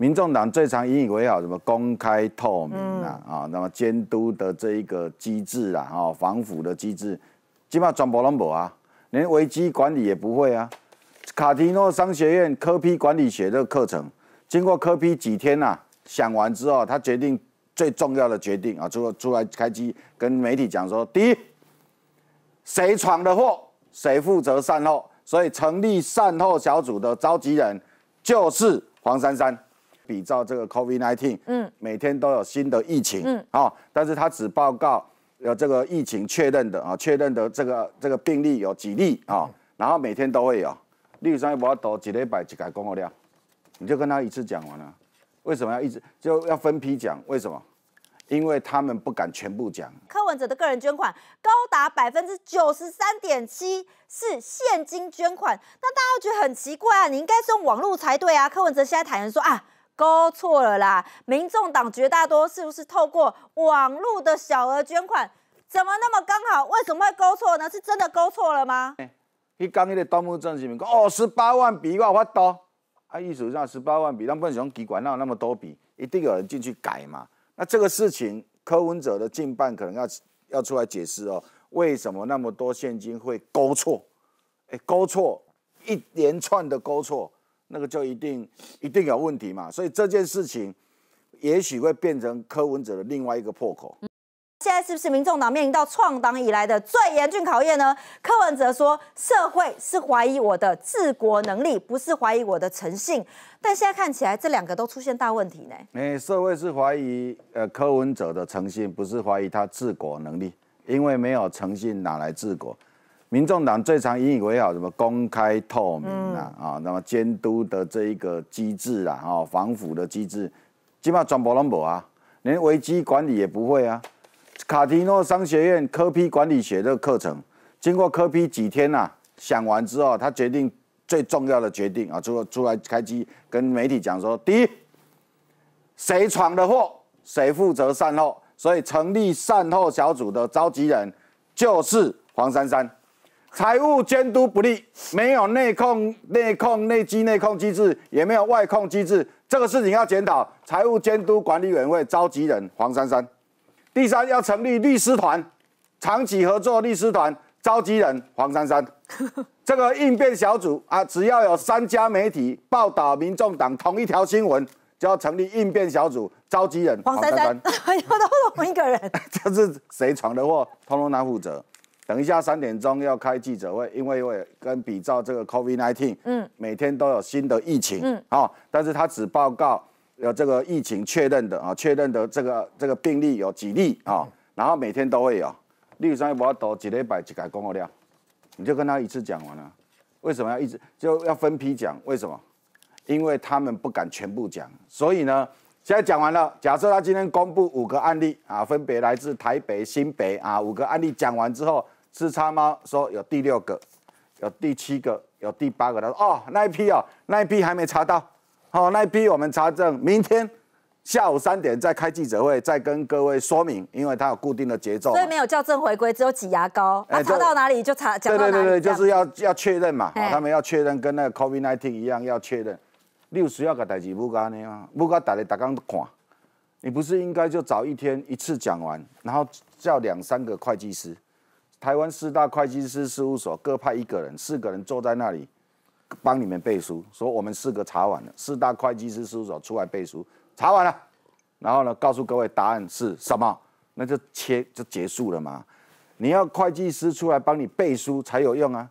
民众党最常引以为豪什么公开透明啊啊，那么监督的这一个机制啊，哈，防腐的机制，基本上全部拢无啊，连危机管理也不会啊。卡提诺商学院科批管理学的课程，经过科批几天呐，想完之后，他决定最重要的决定啊，出出来开机跟媒体讲说，第一，谁闯的祸，谁负责善后，所以成立善后小组的召集人就是黄珊珊。比照这个 COVID-19，嗯，每天都有新的疫情，嗯，啊，但是他只报告有这个疫情确认的啊，确认的这个这个病例有几例啊，然后每天都会有。例如说我要多几礼拜就改公告量，你就跟他一次讲完了，为什么要一直就要分批讲？为什么？因为他们不敢全部讲。柯文哲的个人捐款高达百分之九十三点七是现金捐款，那大家觉得很奇怪啊，你应该用网络才对啊。柯文哲现在坦言说啊。勾错了啦！民众党绝大多数是不是透过网络的小额捐款？怎么那么刚好？为什么会勾错呢？是真的勾错了吗？你刚那个盗墓证是没？讲哦，十八万笔，我发法到。啊，意思上十八万笔，咱本身讲机关哪有那么多笔？一定有人进去改嘛。那这个事情，柯文哲的近半可能要要出来解释哦。为什么那么多现金会勾错？哎，勾错一连串的勾错。那个就一定一定有问题嘛，所以这件事情也许会变成柯文哲的另外一个破口。现在是不是民众党面临到创党以来的最严峻考验呢？柯文哲说，社会是怀疑我的治国能力，不是怀疑我的诚信。但现在看起来，这两个都出现大问题呢。诶，社会是怀疑呃柯文哲的诚信，不是怀疑他治国能力，因为没有诚信，哪来治国？民众党最常引以为豪什么？公开透明啊，啊，那么监督的这一个机制啊，哈，防腐的机制，基本上全部拢无啊，连危机管理也不会啊。卡提诺商学院科批管理学的课程，经过科批几天呐，想完之后，他决定最重要的决定啊，出出来开机跟媒体讲说：第一，谁闯的祸，谁负责善后。所以成立善后小组的召集人就是黄珊珊。财务监督不力，没有内控、内控、内机、内控机制，也没有外控机制，这个事情要检讨。财务监督管理委员会召集人黄珊珊。第三，要成立律师团，长期合作律师团召集人黄珊珊。这个应变小组啊，只要有三家媒体报道民众党同一条新闻，就要成立应变小组召集人黄珊珊。都同一个人，这是谁闯的祸？通通他负责。等一下，三点钟要开记者会，因为我跟比照这个 COVID-19，嗯，每天都有新的疫情，嗯，好，但是他只报告有这个疫情确认的啊，确认的这个这个病例有几例啊，然后每天都会有。例如说不要多几礼拜才公布量，你就跟他一次讲完了，为什么要一直就要分批讲？为什么？因为他们不敢全部讲，所以呢，现在讲完了。假设他今天公布五个案例啊，分别来自台北、新北啊，五个案例讲完之后。是差吗？说有第六个，有第七个，有第八个。他说：“哦，那一批哦，那一批还没查到。哦，那一批我们查证，明天下午三点再开记者会，再跟各位说明，因为它有固定的节奏。”所以没有校正回归，只有挤牙膏。那查到哪里就查。对对对对，就是要要确认嘛。他们要确认，跟那个 c o v i d nineteen 一样要确认。六十多个代资不搞你吗？不搞大的，大家看，你不是应该就早一天一次讲完，然后叫两三个会计师。台湾四大会计师事务所各派一个人，四个人坐在那里帮你们背书，说我们四个查完了，四大会计师事务所出来背书，查完了，然后呢告诉各位答案是什么，那就切就结束了嘛。你要会计师出来帮你背书才有用啊。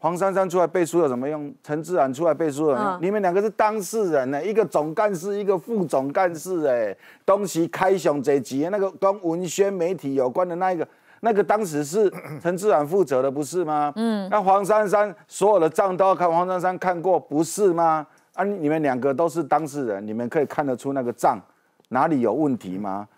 黄珊珊出来背书有什么用？陈志然出来背书，你们两个是当事人呢，一个总干事，一个副总干事，哎，东西开上这集那个跟文宣媒体有关的那一个。那个当时是 陈志远负责的，不是吗？嗯，那黄珊珊所有的账都要看黄珊珊看过，不是吗？啊，你们两个都是当事人，你们可以看得出那个账哪里有问题吗？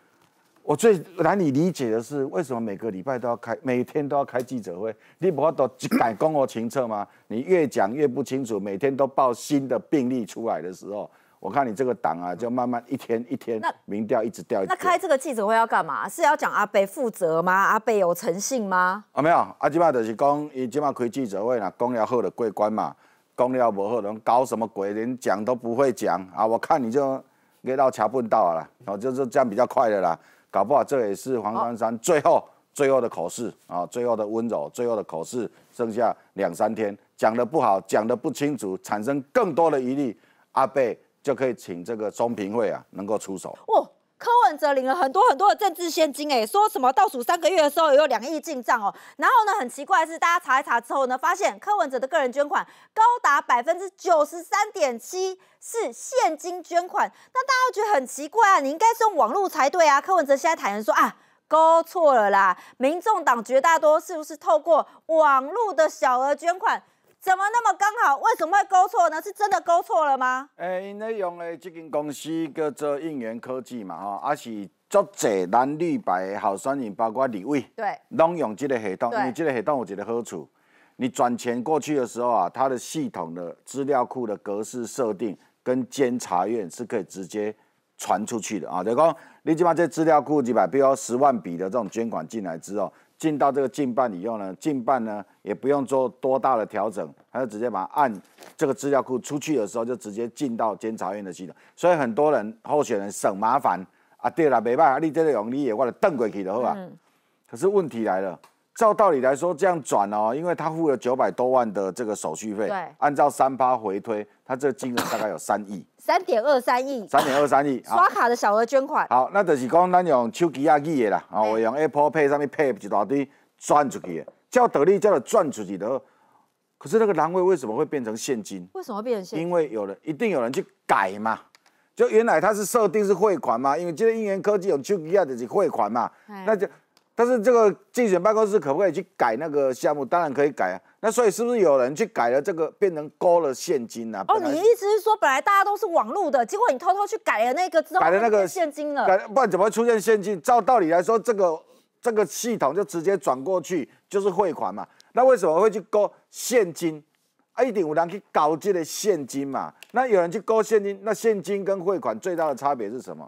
我最难以理解的是，为什么每个礼拜都要开，每天都要开记者会？你不要都改公我情册吗？你越讲越不清楚，每天都报新的病例出来的时候。我看你这个党啊，就慢慢一天一天，那民调一直掉。那开这个记者会要干嘛？是要讲阿贝负责吗？阿贝有诚信吗？啊，没有。阿吉玛就是讲，伊吉玛开记者会啦，公了后的桂冠嘛，公了无后人搞什么鬼，连讲都不会讲啊！我看你就捏到桥墩到了，然后就是这样比较快的啦。搞不好这也是黄关山最后最后的口试啊，最后的温柔，最后的口试，剩下两三天，讲的不好，讲的不清楚，产生更多的疑虑，阿贝。就可以请这个中评会啊，能够出手。哦，柯文哲领了很多很多的政治现金，哎，说什么倒数三个月的时候也有两亿进账哦。然后呢，很奇怪是大家查一查之后呢，发现柯文哲的个人捐款高达百分之九十三点七是现金捐款。那大家觉得很奇怪啊，你应该用网络才对啊。柯文哲现在坦言说啊，搞错了啦，民众党绝大多数是不是透过网络的小额捐款？怎么那么刚好？为什么会勾错呢？是真的勾错了吗？诶，因咧用的这间公司叫做应援科技嘛，哈，啊是作者蓝绿白、郝山银，包括李伟，对，拢用这个系统。为这个系统我觉得好处，你转钱过去的时候啊，它的系统的资料库的格式设定跟监察院是可以直接传出去的啊。等于讲，你起码这资料库，几百，比如十万笔的这种捐款进来之后。进到这个进办以后呢，进办呢也不用做多大的调整，他就直接把按这个资料库出去的时候就直接进到监察院的系统，所以很多人候选人省麻烦啊，对了，没办，你这个用你也我者登过去的好吧？可是问题来了。照道理来说，这样转哦，因为他付了九百多万的这个手续费，对，按照三八回推，他这个金额大概有三亿，三点二三亿，三点二三亿，刷卡的小额捐款。好，那就是讲，咱用手机啊，记的啦，哦，我用 Apple Pay 上面 Pay 一大堆转出去的，叫得利叫了转出去的，可是那个栏位为什么会变成现金？为什么变成现金？因为有人一定有人去改嘛，就原来他是设定是汇款嘛，因为今天因元科技用手机啊就是汇款嘛，那就。但是这个竞选办公室可不可以去改那个项目？当然可以改啊。那所以是不是有人去改了这个，变成勾了现金呢？哦，你意思是说本来大家都是网路的，结果你偷偷去改了那个，改了那个现金了。不然怎么会出现现金？照道理来说，这个这个系统就直接转过去就是汇款嘛。那为什么会去勾现金？啊，一定有人去搞这些现金嘛。那有人去勾现金，那现金跟汇款最大的差别是什么？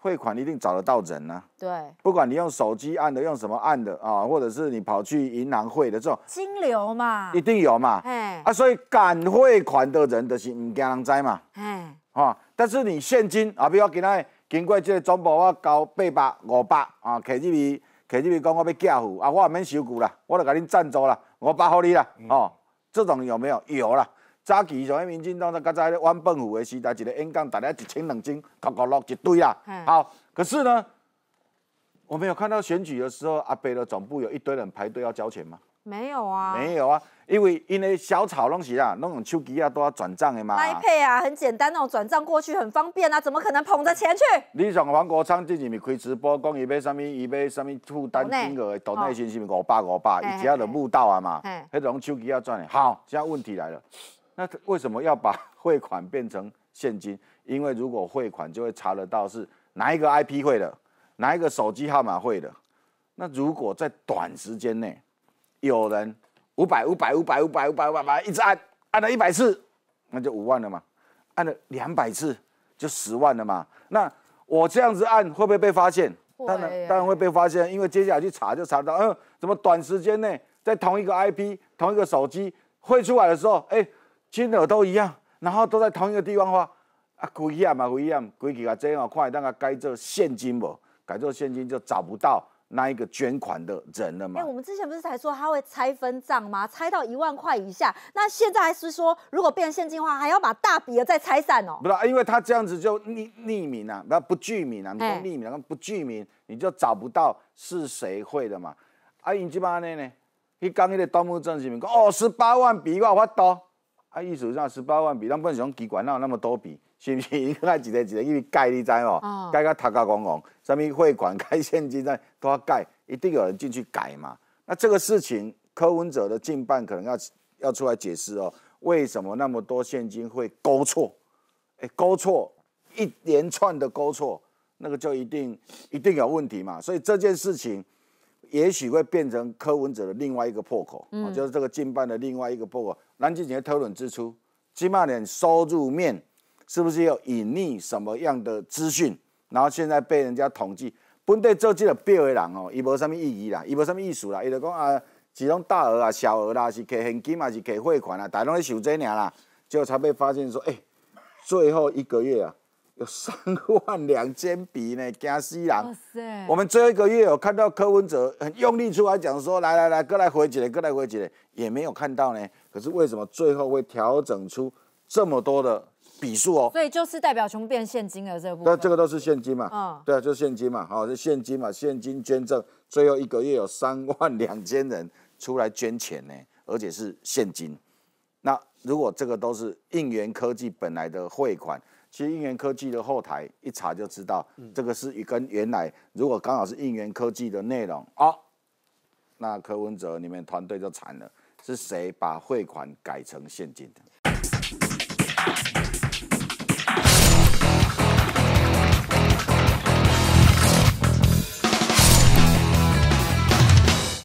汇款一定找得到人呐，对，不管你用手机按的，用什么按的啊，或者是你跑去银行汇的这种，金流嘛，一定有嘛，哎，啊，所以敢汇款的人就是唔惊人知嘛，哎，啊，但是你现金啊，比如我今仔经过这个总部，我交八百五百啊，客这边客这边讲我要寄付啊，我唔免收据啦，我就甲你赞助啦，五百给你啦，哦，这种有没有？有啦。早期从迄个民进党，他刚才万本夫的时代，一个演讲，大家一千两千，搞搞落一堆啦。好，可是呢，我没有看到选举的时候，阿贝的总部有一堆人排队要交钱吗？没有啊，没有啊，因为因为小草东西啊，弄种手机啊都要转账的嘛。i p a d 啊，很简单，那种转账过去很方便啊，怎么可能捧着钱去？你像黄国昌最近咪开直播，讲伊要什么，伊要什么，负担金额都内心是五百五百，只要就募到啊嘛。那种手机要转的。好，现在问题来了。那为什么要把 汇款变成现金？因为如果汇款就会查得到是哪一个 IP 汇的，哪一个手机号码汇的。那如果在短时间内有人五百五百五百五百五百五百一直按按了一百次，那就五万了嘛。按了两百次就十万了嘛。那我这样子按会不会被发现？当然当然会被发现，因为接下来去查就查得到，嗯，怎么短时间内在同一个 IP 同一个手机汇出来的时候，哎。金额都一样，然后都在同一个地方花，啊，危险嘛，危险，规矩啊这样快，那个改做现金不？改做现金就找不到那一个捐款的人了嘛。哎，我们之前不是才说他会拆分账吗？拆到一万块以下，那现在还是说，如果变成现金话，还要把大笔的再拆散哦？不是，因为他这样子就匿匿名啊，那不具名啊，匿名，不具名，你就找不到是谁会的嘛。啊，因这边呢，他讲一个盗墓证，什么讲哦，十八万比一有法多。啊，意思上十八万笔，咱不想机管哪有那么多笔，是不是？你看一个一个因为盖你知哦，盖到头头光光，什么汇款开现金在都要盖，一定有人进去改嘛。那这个事情柯文哲的近办可能要要出来解释哦，为什么那么多现金会勾错？哎，勾错一连串的勾错，那个就一定一定有问题嘛。所以这件事情，也许会变成柯文哲的另外一个破口，就是这个近办的另外一个破口。咱进行讨论漏支出，金马连收入面是不是要隐匿什么样的资讯？然后现在被人家统计，本地做这个表的人哦，伊无什么意义啦，伊无什么意思啦，伊就讲啊，是中大额啊、小额啦，是给现金啊，是给汇款啊，大拢咧收这尔啦，结果才被发现说，哎，最后一个月啊。有三万两千笔呢，惊死人！哇塞！我们最后一个月有看到柯文哲很用力出来讲说，来来来，各来回几钱，各来回几钱，也没有看到呢。可是为什么最后会调整出这么多的笔数哦？所以就是代表全部变现金的这部分，那这个都是现金嘛？嗯，对啊，就是现金嘛，好，是现金嘛，现金捐赠，最后一个月有三万两千人出来捐钱呢，而且是现金。那如果这个都是应援科技本来的汇款？其实应援科技的后台一查就知道，这个是跟原来如果刚好是应援科技的内容哦，那柯文哲你们团队就惨了，是谁把汇款改成现金的？